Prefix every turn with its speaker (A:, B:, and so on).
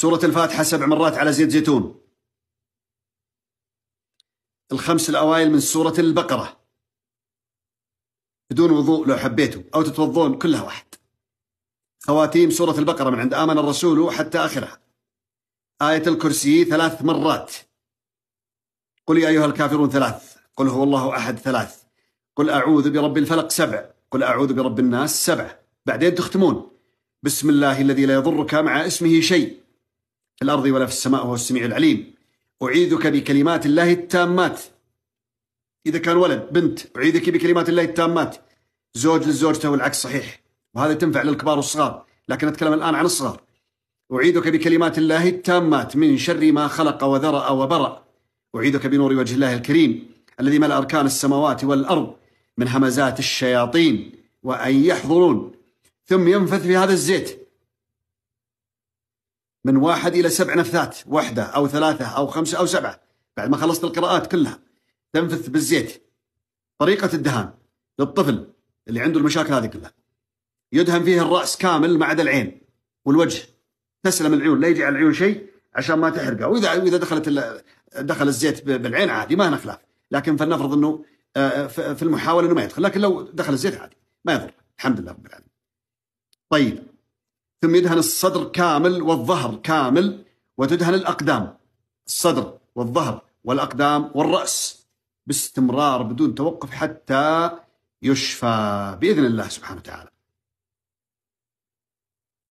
A: سورة الفاتحة سبع مرات على زيت زيتون الخمس الأوائل من سورة البقرة بدون وضوء لو حبيتوا أو تتوضون كلها واحد خواتيم سورة البقرة من عند آمن الرسول حتى آخرها آية الكرسي ثلاث مرات قل يا أيها الكافرون ثلاث قل هو الله أحد ثلاث قل أعوذ برب الفلق سبع قل أعوذ برب الناس سبع بعدين تختمون بسم الله الذي لا يضرك مع اسمه شيء في الأرض ولا في السماء وهو السميع العليم أعيذك بكلمات الله التامات إذا كان ولد بنت أعيذك بكلمات الله التامات زوج لزوجته والعكس صحيح وهذا تنفع للكبار والصغار لكن أتكلم الآن عن الصغار أعيذك بكلمات الله التامات من شر ما خلق وذرأ وبرأ أعيذك بنور وجه الله الكريم الذي ملأ أركان السماوات والأرض من همزات الشياطين وأن يحضرون ثم ينفث في هذا الزيت من واحد إلى سبع نفثات واحدة أو ثلاثة أو خمسة أو سبعة بعد ما خلصت القراءات كلها تنفث بالزيت طريقة الدهان للطفل اللي عنده المشاكل هذه كلها يدهن فيه الرأس كامل ما عدا العين والوجه تسلم العيون لا يجي على العيون شيء عشان ما تحرقه وإذا وإذا دخلت دخل الزيت بالعين عادي ما هنا خلاف لكن فلنفرض أنه آه، في المحاولة أنه ما يدخل لكن لو دخل الزيت عادي ما يضر الحمد لله رب العالمين طيب ثم يدهن الصدر كامل والظهر كامل وتدهن الأقدام الصدر والظهر والأقدام والرأس باستمرار بدون توقف حتى يشفى بإذن الله سبحانه وتعالى